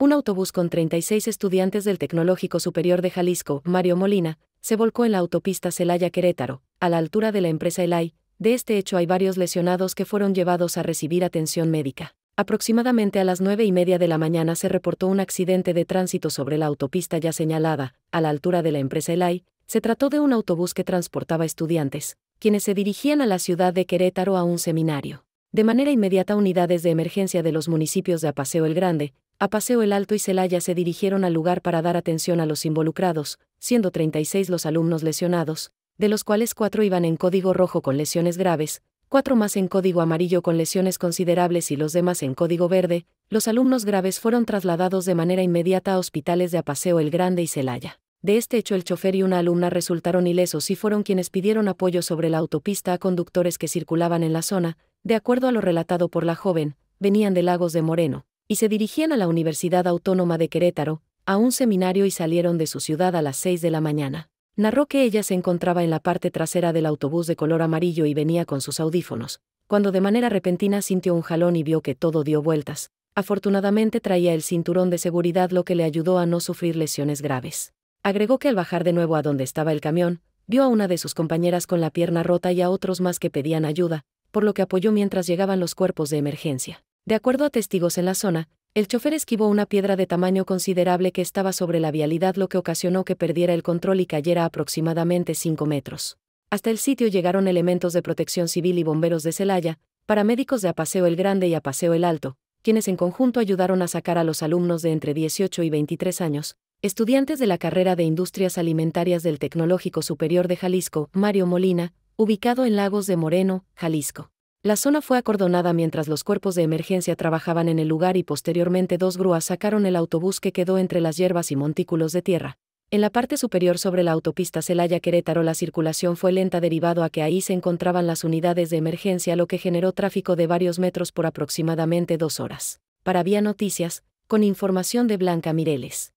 un autobús con 36 estudiantes del Tecnológico Superior de Jalisco, Mario Molina, se volcó en la autopista Celaya-Querétaro, a la altura de la empresa Elay. De este hecho hay varios lesionados que fueron llevados a recibir atención médica. Aproximadamente a las nueve y media de la mañana se reportó un accidente de tránsito sobre la autopista ya señalada, a la altura de la empresa Elay. Se trató de un autobús que transportaba estudiantes, quienes se dirigían a la ciudad de Querétaro a un seminario. De manera inmediata unidades de emergencia de los municipios de Apaseo el Grande, a Paseo el Alto y Celaya se dirigieron al lugar para dar atención a los involucrados, siendo 36 los alumnos lesionados, de los cuales cuatro iban en código rojo con lesiones graves, cuatro más en código amarillo con lesiones considerables y los demás en código verde, los alumnos graves fueron trasladados de manera inmediata a hospitales de Paseo el Grande y Celaya. De este hecho el chofer y una alumna resultaron ilesos y fueron quienes pidieron apoyo sobre la autopista a conductores que circulaban en la zona, de acuerdo a lo relatado por la joven, venían de Lagos de Moreno, y se dirigían a la Universidad Autónoma de Querétaro, a un seminario y salieron de su ciudad a las 6 de la mañana. Narró que ella se encontraba en la parte trasera del autobús de color amarillo y venía con sus audífonos, cuando de manera repentina sintió un jalón y vio que todo dio vueltas. Afortunadamente traía el cinturón de seguridad lo que le ayudó a no sufrir lesiones graves. Agregó que al bajar de nuevo a donde estaba el camión, vio a una de sus compañeras con la pierna rota y a otros más que pedían ayuda, por lo que apoyó mientras llegaban los cuerpos de emergencia. De acuerdo a testigos en la zona, el chofer esquivó una piedra de tamaño considerable que estaba sobre la vialidad lo que ocasionó que perdiera el control y cayera aproximadamente 5 metros. Hasta el sitio llegaron elementos de protección civil y bomberos de Celaya, paramédicos de Apaseo el Grande y Apaseo el Alto, quienes en conjunto ayudaron a sacar a los alumnos de entre 18 y 23 años, estudiantes de la carrera de Industrias Alimentarias del Tecnológico Superior de Jalisco, Mario Molina, ubicado en Lagos de Moreno, Jalisco. La zona fue acordonada mientras los cuerpos de emergencia trabajaban en el lugar y posteriormente dos grúas sacaron el autobús que quedó entre las hierbas y montículos de tierra. En la parte superior sobre la autopista Celaya-Querétaro la circulación fue lenta derivado a que ahí se encontraban las unidades de emergencia lo que generó tráfico de varios metros por aproximadamente dos horas. Para Vía Noticias, con información de Blanca Mireles.